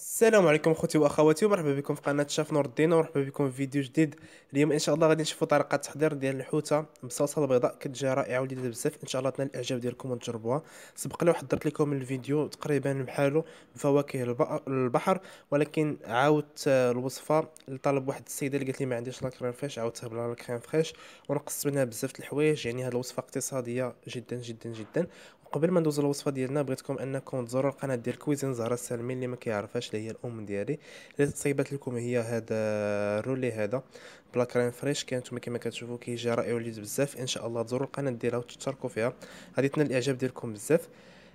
السلام عليكم خوتي واخواتي ومرحبا بكم في قناه شاف نور الدين ومرحبا بكم في فيديو جديد اليوم ان شاء الله غادي نشوفوا طريقه تحضير ديال الحوته مصلصه البيضاء كتجي رائعه ولذيذه بزاف ان شاء الله تنال الاعجاب ديالكم وتجربوها سبق لي وحضرت لكم الفيديو تقريبا بحالو بفواكه البحر ولكن عاودت آه، الوصفه لطلب واحد السيده اللي قالت لي ما عنديش لا كريم فريش عاودتها بلا كريم فريش ونقصت منها بزاف د الحوايج يعني هذه الوصفه اقتصاديه جدا جدا جدا قبل ما ندوز الوصفه ديالنا بغيتكم انكم تزوروا القناه ديال كويزين زهره السالمين اللي ما كيعرفهاش اللي هي الام ديالي اللي تصيبات لكم هي هذا رولي هذا بلا كريم فريش كانتم كما كتشوفوا كيجي رائع وليد بزاف ان شاء الله تزوروا القناه ديالها وتشتركوا فيها غادي تنال الاعجاب ديالكم بزاف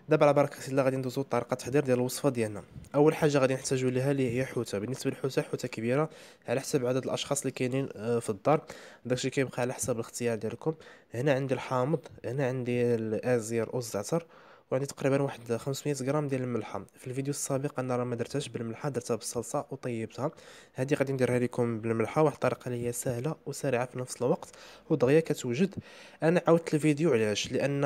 دابا على بركه الله غادي ندوزو لطريقه تحضير ديال الوصفه ديالنا اول حاجه غادي نحتاجو ليها اللي هي حوته بالنسبه للحوته حوته كبيره على حسب عدد الاشخاص اللي كاينين آه، في الدار داكشي كيبقى على حسب الاختيار ديالكم هنا عندي الحامض هنا عندي الازير والزعتر وعندي تقريبا واحد 500 غرام ديال الملحه في الفيديو السابق انا راه ما درتهاش بالملحه درتها بالصلصه وطيبتها هذه غادي نديرها لكم بالملحه واحد الطريقه اللي هي سهله وسريعه في نفس الوقت ودغيا كتوجد انا عاودت الفيديو علاش لان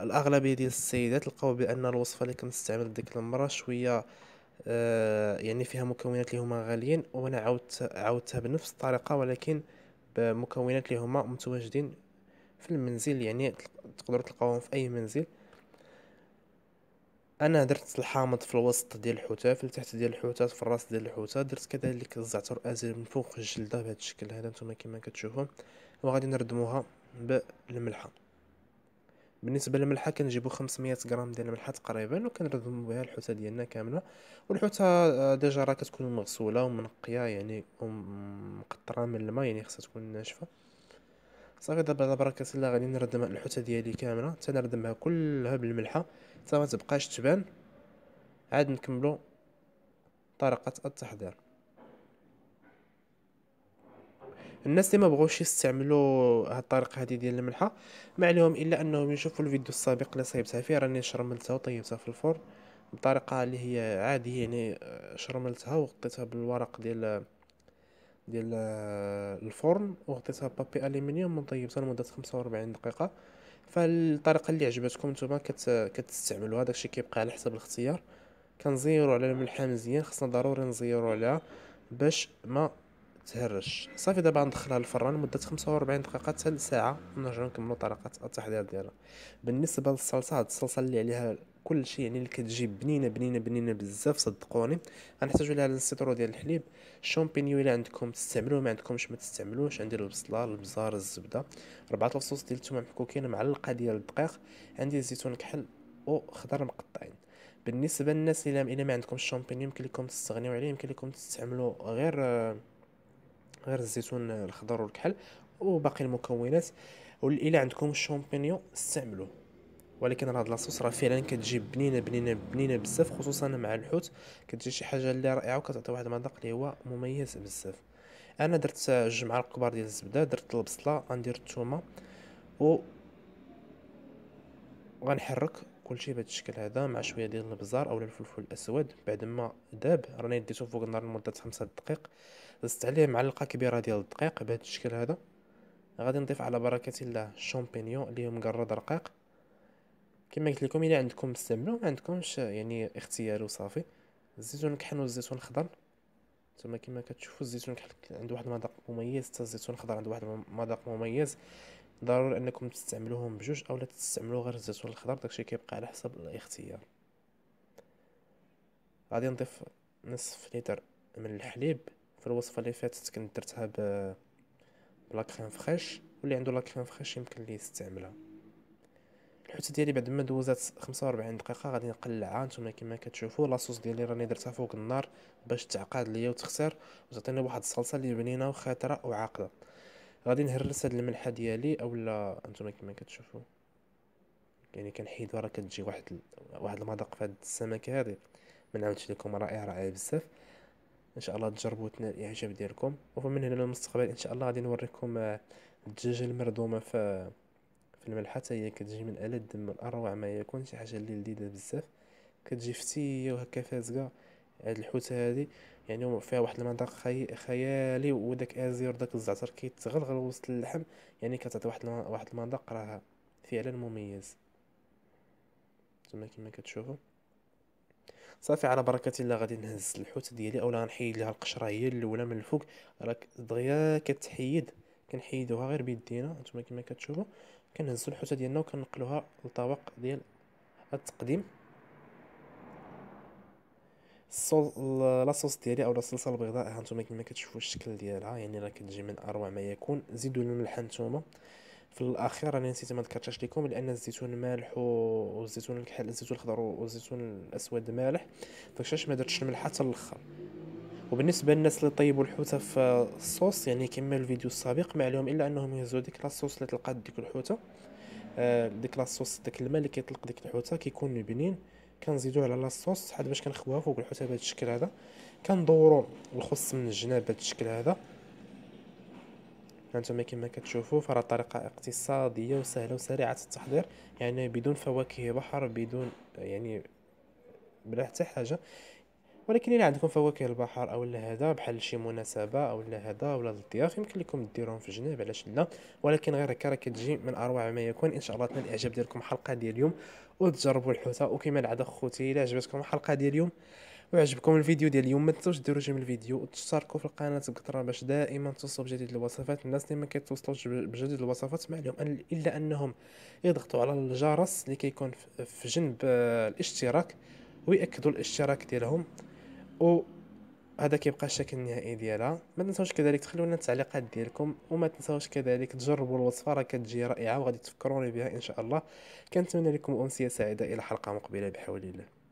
الاغلبيه ديال السيدات لقاو بان الوصفه اللي كنستعمل ديك المره شويه آه، يعني فيها مكونات اللي هما غاليين وانا عاودت عاودتها بنفس الطريقه ولكن بمكونات اللي هما متواجدين في المنزل يعني تقدروا تلقاوهم في اي منزل انا درت الحامض في الوسط ديال الحوتة في التحت ديال الحوتة في الراس ديال الحوتة درت كذلك الزعتر ازرق من فوق الجلده بهذا الشكل هذا نتوما كما كتشوفوا وغادي نردموها بالملحه بالنسبه للملحه كنجيبو 500 غرام ديال الملحه تقريبا وكنردمو بها الحوته ديالنا كامله والحوته ديجا راه كتكون مغسوله ومنقيه يعني ومقطره من الماء يعني خصها تكون ناشفه صافي دابا على بركه الله غادي نردم الحوته ديالي كامله حتى نردمها كلها بالملحه حتى ما تبقاش تبان عاد نكملو طريقه التحضير الناس اللي ما بغوش يستعملوا هاد الطريقه هذه ديال الملحه ما عليهم الا انهم يشوفوا الفيديو السابق اللي صايبتها فيه راني شرملتها وطيبتها في الفرن بطريقه اللي هي عاديه يعني آه، شرملتها وغطيتها بالورق ديال ديال الفرن وغطيتها بابي الومنيوم طيبتها لمده 45 دقيقه فالطريقه اللي عجبتكم نتوما كت... كتستعملوها داكشي كيبقى على حسب الاختيار كنزيرو على الملحه مزيان خصنا ضروري نزيرو عليها باش ما تهرش صافي دابا ندخلها للفران لمده 45 دقيقه حتى لساعه ونرجعو نكملو طريقه التحضير ديالها بالنسبه للصلصه هاد الصلصه اللي عليها كل شيء يعني اللي كتجي بنينه بنينه بنينه بزاف صدقوني غنحتاجوا لها السيترو ديال الحليب الشامبينيو الا عندكم تستعملوه ما عندكمش ما تستعملوش عندي البصله البزار الزبده ربعه الفصوص ديال الثوم محكوكين معلقه ديال الدقيق عندي الزيتون كحل وخضر مقطعين بالنسبه للناس الا ما عندكمش الشامبينيو يمكن لكم تستغنيو عليه يمكن لكم تستعملوا غير غير الزيتون الخضر والكحل وباقي المكونات والا عندكم الشامبينيو استعملوه ولكن هاد لاصوص راه فعلا كتجي بنينه بنينه بنينه بزاف خصوصا مع الحوت كتجي شي حاجه اللي رائعه وكتعطي واحد المذاق اللي هو مميز بزاف انا درت الجمعه الكبار ديال الزبده درت البصله غندير الثومه و غنحرك كلشي بهذا الشكل هذا مع شويه ديال البزار اولا الفلفل الاسود بعد ما داب راني ديته فوق النار لمده خمسة دقائق زدت عليه معلقه كبيره ديال الدقيق بهذا الشكل هذا غادي نضيف على بركه الله الشامبينيون اللي هو مقرد رقيق كما قلت لكم الا عندكم استعملوه ما عندكمش يعني اختيار وصافي الزيتون الكحل والزيتون الخضر ثم كما كتشوفوا الزيتون الكحل عنده واحد المذاق مميز حتى الزيتون الخضر عنده واحد المذاق مميز ضروري انكم تستعملوهم بجوج اولا تستعملوا غير الزيتون الخضر داكشي كيبقى على حسب الاختيار غادي نضيف نصف لتر من الحليب في الوصفه اللي فاتت كنت درتها ب بلا كريم فخيش واللي عنده لا كريم فخيش يمكن ليه يستعملها الحوته ديالي بعد ما دوزات 45 دقيقه غادي نقلعها نتوما كما كتشوفوا لاصوص ديالي راني درتها فوق النار باش تعقد ليا وتخسر وتعطيني واحد الصلصه اللي بنينه وخاتره وعاقده غادي نهرس هاد الملحه ديالي اولا نتوما كما كتشوفوا يعني كنحيدو راه كتجي واحد ال... واحد المذاق في هاد السمكه هادي ما نعاودش لكم رائع رائع بزاف ان شاء الله تجربوا تنال الاعجاب ديالكم ومن هنا للمستقبل ان شاء الله غادي نوريكم آه، الدجاج المردومه في في الملح حتى هي كتجي من ألد من أروع ما يكون شي حاجة اللي لذيذة بزاف كتجي فتية وهكا فازقة هاد الحوتة هادي يعني فيها واحد المذاق خي... خيالي وداك ازير داك الزعتر كيتغلغل وسط اللحم يعني كتعطي واحد الم... واحد المذاق راه فعلا مميز تما كما كتشوفوا صافي على بركه الله غادي نهز الحوت ديالي اولا غنحيد ليها القشره هي الاولى من الفوق راك دغيا كتحيد كنحيدوها غير بيدينا نتوما كما كتشوفوا كنهزو الحوته ديالنا وكنقلوها لطبق ديال التقديم لاصوص ديالي او الصلصه البيضاء ها نتوما كما كتشوفوا الشكل ديالها يعني راه كتجي من اروع ما يكون زيدوا الملح نتوما في الاخير انا نسيت ما ذكرتش لكم لان الزيتون مالح والزيتون الكحل الزيتون الاخضر والزيتون الاسود مالح فكشاش ما درتش الملح حتى الاخر وبالنسبه للناس اللي طيبوا الحوته في الصوص يعني كما الفيديو السابق ما عليهم الا انهم يهزوا ديك الصوص اللي تلقى ديك الحوته آه، ديك الصوص داك الماء اللي كيطلق ديك الحوته كيكون بنين كنزيدو على لاصوص حد باش كنخبوها فوق الحوته بهذا الشكل هذا كندورو الخص من الجناب بهذا الشكل هذا هانتوما كما كتشوفوا فراه طريقه اقتصاديه وسهله وسريعه التحضير يعني بدون فواكه بحر بدون يعني بلا حتى حاجه ولكن الا عندكم فواكه البحر او لا هذا بحال شي مناسبه او لا هذا ولا للضياف يمكن لكم ديروهم في الجناب علاش لا ولكن غير هكا راه كتجي من اروع ما يكون ان شاء الله تنال الاعجاب ديالكم الحلقه ديال اليوم وتجربوا الحوته وكما العاده خوتي الا عجبتكم الحلقه ديال اليوم وعجبكم الفيديو ديال اليوم ما تنساوش ديروا جيم الفيديو وتشتركوا في القناه بكثره باش دائما توصلوا بجديد الوصفات الناس اللي ما كيتوصلوش بجديد الوصفات ما عليهم أن الا انهم يضغطوا على الجرس اللي كيكون في جنب آه، الاشتراك ويأكدوا الاشتراك ديالهم و هذا كيبقى الشكل النهائي ديالها ما تنساوش كذلك تخلونا التعليقات ديالكم وما تنساوش كذلك تجربوا الوصفه راه كتجي رائعه وغادي تفكروني بها ان شاء الله كنتمنى لكم امسيه سعيده الى حلقه مقبله بحول الله